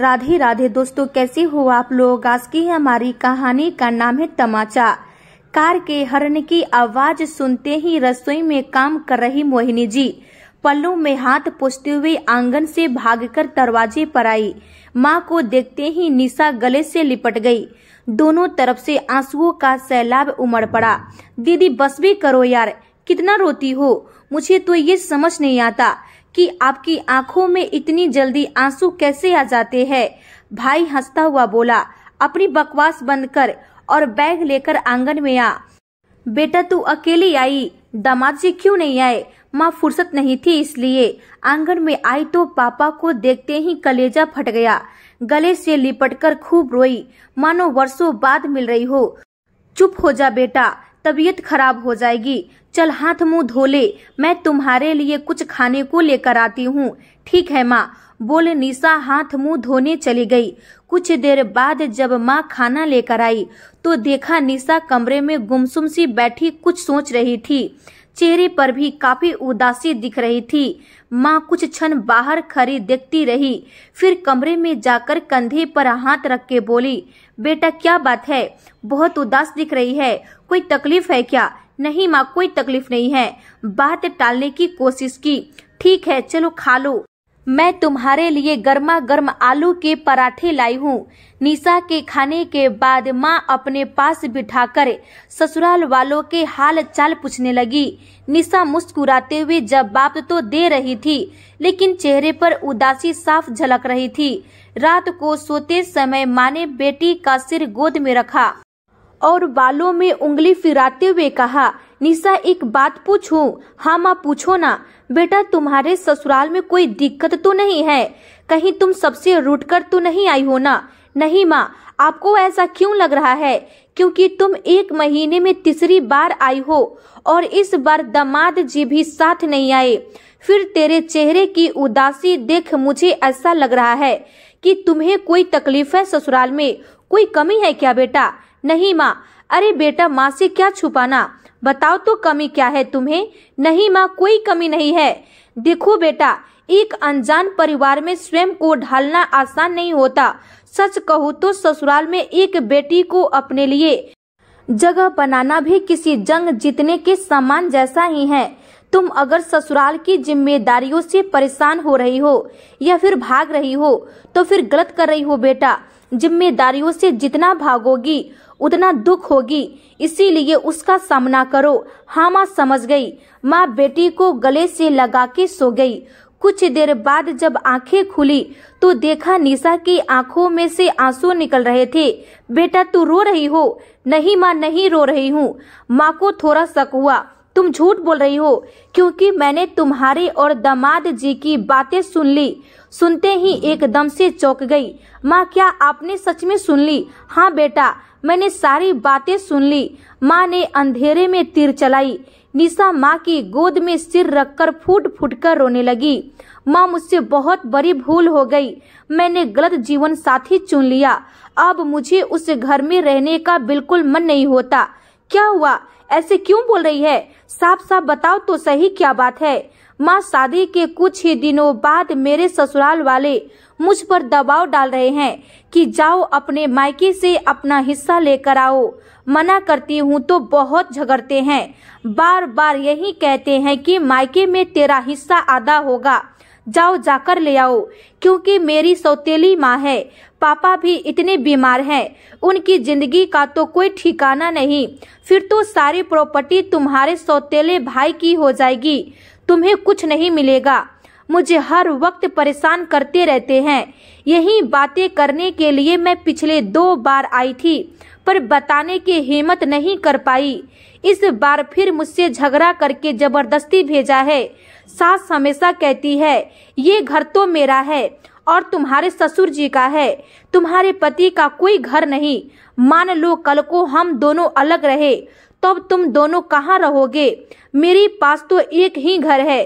राधे राधे दोस्तों कैसे हो आप लोग आज की हमारी कहानी का नाम है तमाचा कार के हरन की आवाज सुनते ही रसोई में काम कर रही मोहिनी जी पल्लू में हाथ पोसते हुए आंगन से भागकर दरवाजे पर आई माँ को देखते ही निशा गले से लिपट गई दोनों तरफ से आंसुओं का सैलाब उमड़ पड़ा दीदी बस भी करो यार कितना रोती हो मुझे तो ये समझ नहीं आता कि आपकी आंखों में इतनी जल्दी आंसू कैसे आ जाते हैं भाई हंसता हुआ बोला अपनी बकवास बंद कर और बैग लेकर आंगन में आ बेटा तू अकेली आई दामाद जी क्यों नहीं आए माँ फुर्सत नहीं थी इसलिए आंगन में आई तो पापा को देखते ही कलेजा फट गया गले से लिपटकर खूब रोई मानो वर्षों बाद मिल रही हो चुप हो जा बेटा तबीयत खराब हो जाएगी चल हाथ मुंह धो ले मैं तुम्हारे लिए कुछ खाने को लेकर आती हूँ ठीक है माँ बोल निशा हाथ मुंह धोने चली गई कुछ देर बाद जब माँ खाना लेकर आई तो देखा निशा कमरे में गुमसुम सी बैठी कुछ सोच रही थी चेहरे पर भी काफी उदासी दिख रही थी माँ कुछ क्षण बाहर खड़ी देखती रही फिर कमरे में जाकर कंधे पर हाथ रख के बोली बेटा क्या बात है बहुत उदास दिख रही है कोई तकलीफ है क्या नहीं माँ कोई तकलीफ नहीं है बात टालने की कोशिश की ठीक है चलो खा लो मैं तुम्हारे लिए गर्मा गर्म आलू के पराठे लाई हूँ निशा के खाने के बाद माँ अपने पास बिठाकर ससुराल वालों के हाल चाल पूछने लगी निशा मुस्कुराते हुए जवाब तो दे रही थी लेकिन चेहरे पर उदासी साफ झलक रही थी रात को सोते समय माँ ने बेटी का सिर गोद में रखा और बालों में उंगली फिराते हुए कहा निशा एक बात पूछूं हाँ माँ पूछो ना बेटा तुम्हारे ससुराल में कोई दिक्कत तो नहीं है कहीं तुम सबसे रुट कर तो नहीं आई हो ना नहीं माँ आपको ऐसा क्यों लग रहा है क्योंकि तुम एक महीने में तीसरी बार आई हो और इस बार दामाद जी भी साथ नहीं आए फिर तेरे चेहरे की उदासी देख मुझे ऐसा लग रहा है कि तुम्हें कोई तकलीफ है ससुराल में कोई कमी है क्या बेटा नहीं माँ अरे बेटा माँ से क्या छुपाना बताओ तो कमी क्या है तुम्हें नहीं माँ कोई कमी नहीं है देखो बेटा एक अनजान परिवार में स्वयं को ढालना आसान नहीं होता सच कहूँ तो ससुराल में एक बेटी को अपने लिए जगह बनाना भी किसी जंग जीतने के समान जैसा ही है तुम अगर ससुराल की जिम्मेदारियों से परेशान हो रही हो या फिर भाग रही हो तो फिर गलत कर रही हो बेटा जिम्मेदारियों से जितना भागोगी उतना दुख होगी इसीलिए उसका सामना करो हाँ माँ समझ गई माँ बेटी को गले से लगा के सो गई कुछ देर बाद जब आंखें खुली तो देखा निशा की आंखों में से आंसू निकल रहे थे बेटा तू रो रही हो नहीं माँ नहीं रो रही हूँ माँ को थोड़ा शक हुआ तुम झूठ बोल रही हो क्योंकि मैंने तुम्हारे और दामाद जी की बातें सुन ली सुनते ही एकदम से चौक गई माँ क्या आपने सच में सुन ली हाँ बेटा मैंने सारी बातें सुन ली माँ ने अंधेरे में तीर चलाई निशा माँ की गोद में सिर रखकर फूट फूट कर रोने लगी माँ मुझसे बहुत बड़ी भूल हो गई मैंने गलत जीवन साथी चुन लिया अब मुझे उस घर में रहने का बिल्कुल मन नहीं होता क्या हुआ ऐसे क्यों बोल रही है साफ साफ बताओ तो सही क्या बात है माँ शादी के कुछ ही दिनों बाद मेरे ससुराल वाले मुझ पर दबाव डाल रहे हैं कि जाओ अपने मायके से अपना हिस्सा लेकर आओ मना करती हूँ तो बहुत झगड़ते हैं बार बार यही कहते हैं कि मायके में तेरा हिस्सा आधा होगा जाओ जाकर ले आओ क्योंकि मेरी सौतेली माँ है पापा भी इतने बीमार हैं उनकी जिंदगी का तो कोई ठिकाना नहीं फिर तो सारी प्रॉपर्टी तुम्हारे सौतेले भाई की हो जाएगी तुम्हें कुछ नहीं मिलेगा मुझे हर वक्त परेशान करते रहते हैं यही बातें करने के लिए मैं पिछले दो बार आई थी पर बताने की हिम्मत नहीं कर पाई इस बार फिर मुझसे झगड़ा करके जबरदस्ती भेजा है सास हमेशा कहती है ये घर तो मेरा है और तुम्हारे ससुर जी का है तुम्हारे पति का कोई घर नहीं मान लो कल को हम दोनों अलग रहे तब तो तुम दोनों कहाँ रहोगे मेरे पास तो एक ही घर है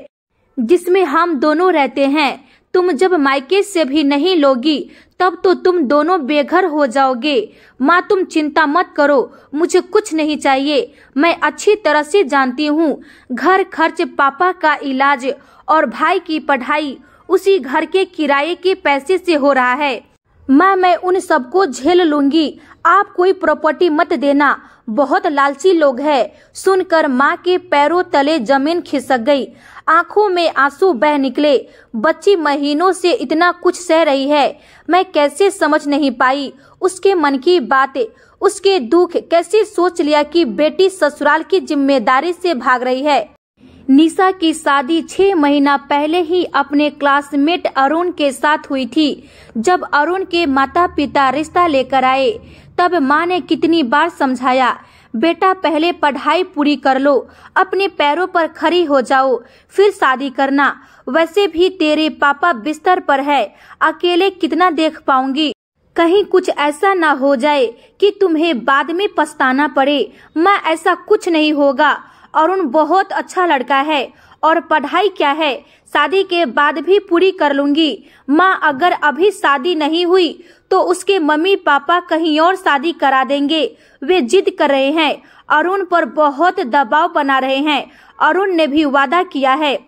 जिसमें हम दोनों रहते हैं तुम जब मायके से भी नहीं लोगी तब तो तुम दोनों बेघर हो जाओगे माँ तुम चिंता मत करो मुझे कुछ नहीं चाहिए मैं अच्छी तरह से जानती हूँ घर खर्च पापा का इलाज और भाई की पढ़ाई उसी घर के किराए के पैसे से हो रहा है मैं मैं उन सबको झेल लूंगी आप कोई प्रॉपर्टी मत देना बहुत लालची लोग हैं सुनकर माँ के पैरों तले जमीन खिसक गई आंखों में आंसू बह निकले बच्ची महीनों से इतना कुछ सह रही है मैं कैसे समझ नहीं पाई उसके मन की बात उसके दुख कैसे सोच लिया कि बेटी ससुराल की जिम्मेदारी से भाग रही है निशा की शादी छह महीना पहले ही अपने क्लासमेट अरुण के साथ हुई थी जब अरुण के माता पिता रिश्ता लेकर आए तब माँ ने कितनी बार समझाया बेटा पहले पढ़ाई पूरी कर लो अपने पैरों पर खड़ी हो जाओ फिर शादी करना वैसे भी तेरे पापा बिस्तर पर है अकेले कितना देख पाऊंगी कहीं कुछ ऐसा ना हो जाए कि तुम्हें बाद में पछताना पड़े मैं ऐसा कुछ नहीं होगा अरुण बहुत अच्छा लड़का है और पढ़ाई क्या है शादी के बाद भी पूरी कर लूंगी माँ अगर अभी शादी नहीं हुई तो उसके मम्मी पापा कहीं और शादी करा देंगे वे जिद कर रहे हैं अरुण पर बहुत दबाव बना रहे हैं अरुण ने भी वादा किया है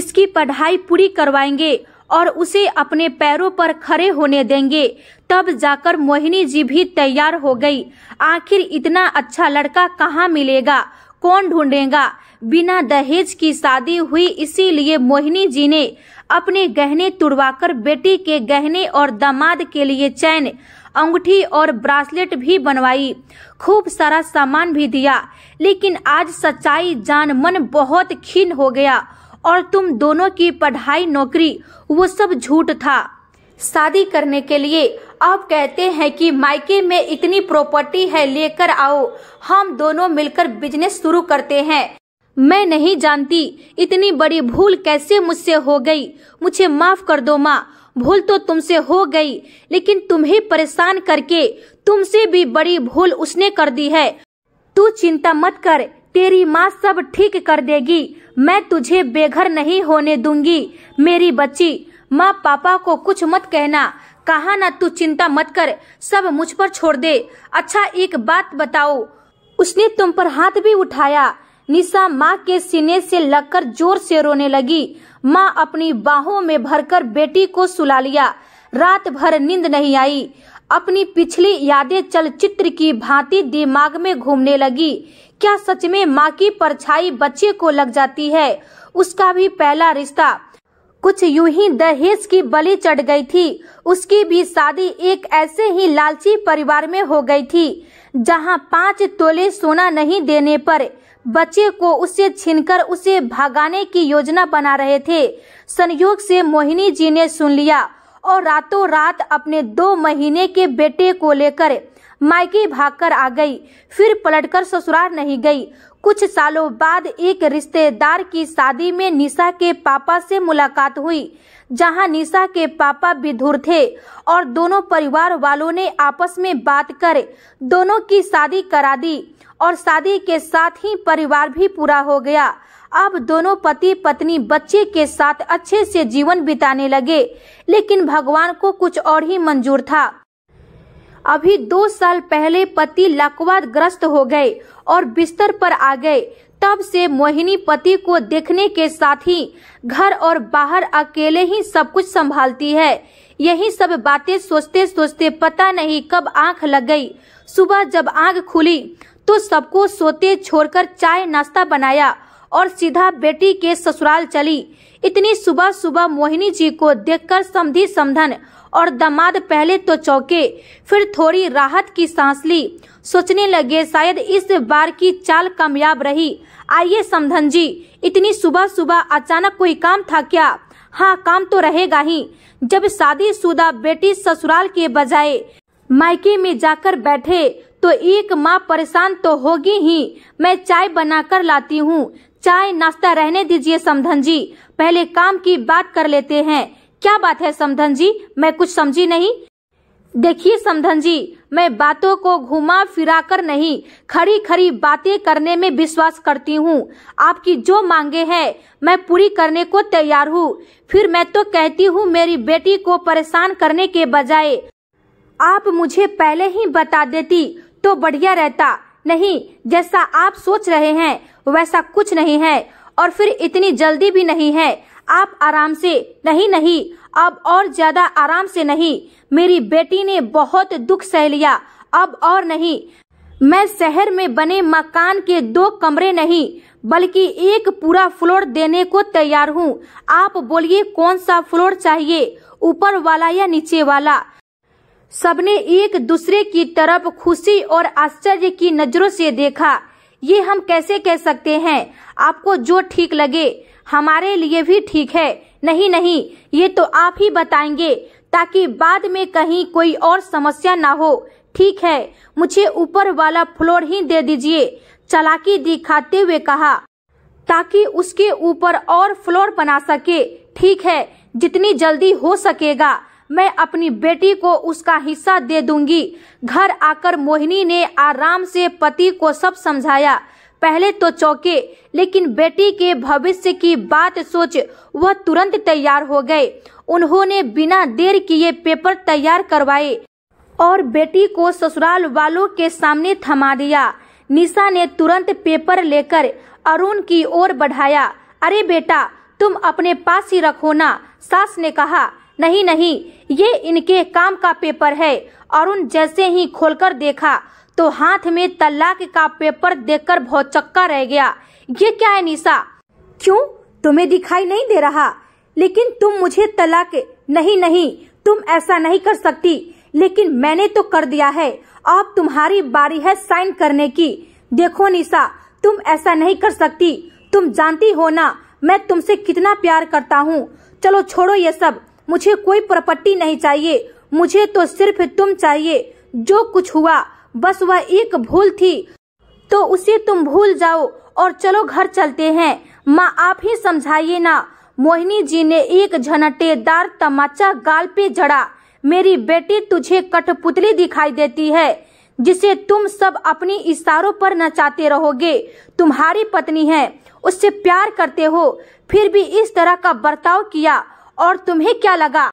इसकी पढ़ाई पूरी करवाएंगे और उसे अपने पैरों पर खड़े होने देंगे तब जाकर मोहिनी जी भी तैयार हो गई आखिर इतना अच्छा लड़का कहाँ मिलेगा कौन ढूंढेगा बिना दहेज की शादी हुई इसीलिए मोहिनी जी ने अपने गहने तुड़वाकर बेटी के गहने और दामाद के लिए चैन अंगूठी और ब्रासलेट भी बनवाई खूब सारा सामान भी दिया लेकिन आज सच्चाई जान मन बहुत खीन हो गया और तुम दोनों की पढ़ाई नौकरी वो सब झूठ था शादी करने के लिए अब कहते हैं कि मायके में इतनी प्रॉपर्टी है लेकर आओ हम दोनों मिलकर बिजनेस शुरू करते हैं मैं नहीं जानती इतनी बड़ी भूल कैसे मुझसे हो गई मुझे माफ कर दो माँ भूल तो तुमसे हो गई लेकिन तुम्हें परेशान करके तुमसे भी बड़ी भूल उसने कर दी है तू चिंता मत कर तेरी माँ सब ठीक कर देगी मैं तुझे बेघर नहीं होने दूंगी मेरी बच्ची माँ पापा को कुछ मत कहना कहा ना तू चिंता मत कर सब मुझ पर छोड़ दे अच्छा एक बात बताओ उसने तुम पर हाथ भी उठाया निशा माँ के सीने से लगकर जोर से रोने लगी माँ अपनी बाहों में भरकर बेटी को सुला लिया रात भर नींद नहीं आई अपनी पिछली यादें चलचित्र की भांति दिमाग में घूमने लगी क्या सच में माँ की परछाई बच्चे को लग जाती है उसका भी पहला रिश्ता कुछ यूं ही दहेज की बलि चढ़ गई थी उसकी भी शादी एक ऐसे ही लालची परिवार में हो गई थी जहां पांच तोले सोना नहीं देने पर बच्चे को उससे छीनकर उसे भगाने की योजना बना रहे थे संयोग से मोहिनी जी ने सुन लिया और रातों रात अपने दो महीने के बेटे को लेकर मायके भागकर आ गई फिर पलटकर ससुराल नहीं गई कुछ सालों बाद एक रिश्तेदार की शादी में निशा के पापा से मुलाकात हुई जहां निशा के पापा विधुर थे और दोनों परिवार वालों ने आपस में बात कर दोनों की शादी करा दी और शादी के साथ ही परिवार भी पूरा हो गया अब दोनों पति पत्नी बच्चे के साथ अच्छे से जीवन बिताने लगे लेकिन भगवान को कुछ और ही मंजूर था अभी दो साल पहले पति लकवाद ग्रस्त हो गए और बिस्तर पर आ गए तब से मोहिनी पति को देखने के साथ ही घर और बाहर अकेले ही सब कुछ संभालती है यही सब बातें सोचते सोचते पता नहीं कब आंख लग गई सुबह जब आंख खुली तो सबको सोते छोड़कर चाय नाश्ता बनाया और सीधा बेटी के ससुराल चली इतनी सुबह सुबह मोहिनी जी को देखकर समधी समधन और दामाद पहले तो चौके फिर थोड़ी राहत की सांस ली सोचने लगे शायद इस बार की चाल कामयाब रही आइए समधन जी इतनी सुबह सुबह अचानक कोई काम था क्या हाँ काम तो रहेगा ही जब शादी शुदा बेटी ससुराल के बजाय मायके में जाकर बैठे तो एक माँ परेशान तो होगी ही मैं चाय बनाकर लाती हूँ चाय नाश्ता रहने दीजिए समधन जी पहले काम की बात कर लेते हैं क्या बात है समधन जी मैं कुछ समझी नहीं देखिए समधन जी मैं बातों को घुमा फिरा कर नहीं खड़ी खड़ी बातें करने में विश्वास करती हूँ आपकी जो मांगे हैं मैं पूरी करने को तैयार हूँ फिर मैं तो कहती हूँ मेरी बेटी को परेशान करने के बजाय आप मुझे पहले ही बता देती तो बढ़िया रहता नहीं जैसा आप सोच रहे हैं वैसा कुछ नहीं है और फिर इतनी जल्दी भी नहीं है आप आराम से नहीं नहीं अब और ज्यादा आराम से नहीं मेरी बेटी ने बहुत दुख सह लिया अब और नहीं मैं शहर में बने मकान के दो कमरे नहीं बल्कि एक पूरा फ्लोर देने को तैयार हूँ आप बोलिए कौन सा फ्लोर चाहिए ऊपर वाला या नीचे वाला सबने एक दूसरे की तरफ खुशी और आश्चर्य की नजरों से देखा ये हम कैसे कह सकते हैं आपको जो ठीक लगे हमारे लिए भी ठीक है नहीं नहीं ये तो आप ही बताएंगे ताकि बाद में कहीं कोई और समस्या ना हो ठीक है मुझे ऊपर वाला फ्लोर ही दे दीजिए चलाकी दिखाते हुए कहा ताकि उसके ऊपर और फ्लोर बना सके ठीक है जितनी जल्दी हो सकेगा मैं अपनी बेटी को उसका हिस्सा दे दूंगी घर आकर मोहिनी ने आराम से पति को सब समझाया पहले तो चौके लेकिन बेटी के भविष्य की बात सोच वह तुरंत तैयार हो गए उन्होंने बिना देर किए पेपर तैयार करवाए और बेटी को ससुराल वालों के सामने थमा दिया निशा ने तुरंत पेपर लेकर अरुण की ओर बढ़ाया अरे बेटा तुम अपने पास ही रखो ना सास ने कहा नहीं नहीं ये इनके काम का पेपर है अरुण जैसे ही खोलकर देखा तो हाथ में तलाक का पेपर देखकर बहुत चक्का रह गया ये क्या है निशा क्यों तुम्हें दिखाई नहीं दे रहा लेकिन तुम मुझे तलाक नहीं नहीं तुम ऐसा नहीं कर सकती लेकिन मैंने तो कर दिया है अब तुम्हारी बारी है साइन करने की देखो निशा तुम ऐसा नहीं कर सकती तुम जानती हो ना मैं तुमसे कितना प्यार करता हूँ चलो छोड़ो ये सब मुझे कोई प्रॉपर्टी नहीं चाहिए मुझे तो सिर्फ तुम चाहिए जो कुछ हुआ बस वह एक भूल थी तो उसे तुम भूल जाओ और चलो घर चलते हैं माँ आप ही समझाइए ना मोहिनी जी ने एक झनटेदार तमाचा गाल पे जड़ा मेरी बेटी तुझे कठपुतली दिखाई देती है जिसे तुम सब अपनी इशारों पर नचाते रहोगे तुम्हारी पत्नी है उससे प्यार करते हो फिर भी इस तरह का बर्ताव किया और तुम्हें क्या लगा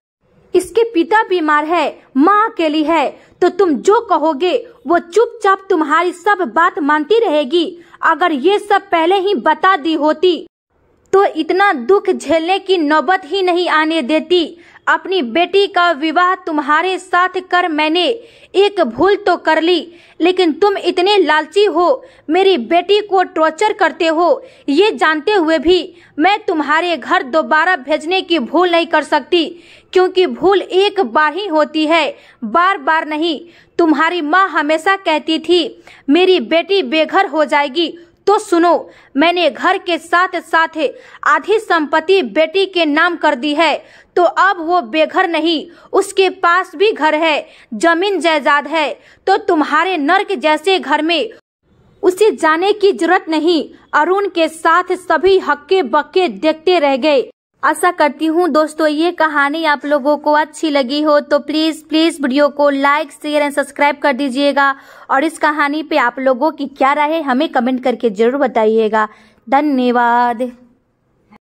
इसके पिता बीमार है माँ अकेली है तो तुम जो कहोगे वो चुपचाप तुम्हारी सब बात मानती रहेगी अगर ये सब पहले ही बता दी होती तो इतना दुख झेलने की नौबत ही नहीं आने देती अपनी बेटी का विवाह तुम्हारे साथ कर मैंने एक भूल तो कर ली लेकिन तुम इतने लालची हो मेरी बेटी को टॉर्चर करते हो ये जानते हुए भी मैं तुम्हारे घर दोबारा भेजने की भूल नहीं कर सकती क्योंकि भूल एक बार ही होती है बार बार नहीं तुम्हारी माँ हमेशा कहती थी मेरी बेटी बेघर हो जाएगी तो सुनो मैंने घर के साथ साथ आधी संपत्ति बेटी के नाम कर दी है तो अब वो बेघर नहीं उसके पास भी घर है जमीन जायदाद है तो तुम्हारे नर्क जैसे घर में उसे जाने की जरूरत नहीं अरुण के साथ सभी हक्के बक्के देखते रह गए आशा करती हूँ दोस्तों ये कहानी आप लोगों को अच्छी लगी हो तो प्लीज़ प्लीज़ वीडियो को लाइक शेयर एंड सब्सक्राइब कर दीजिएगा और इस कहानी पे आप लोगों की क्या राय है हमें कमेंट करके ज़रूर बताइएगा धन्यवाद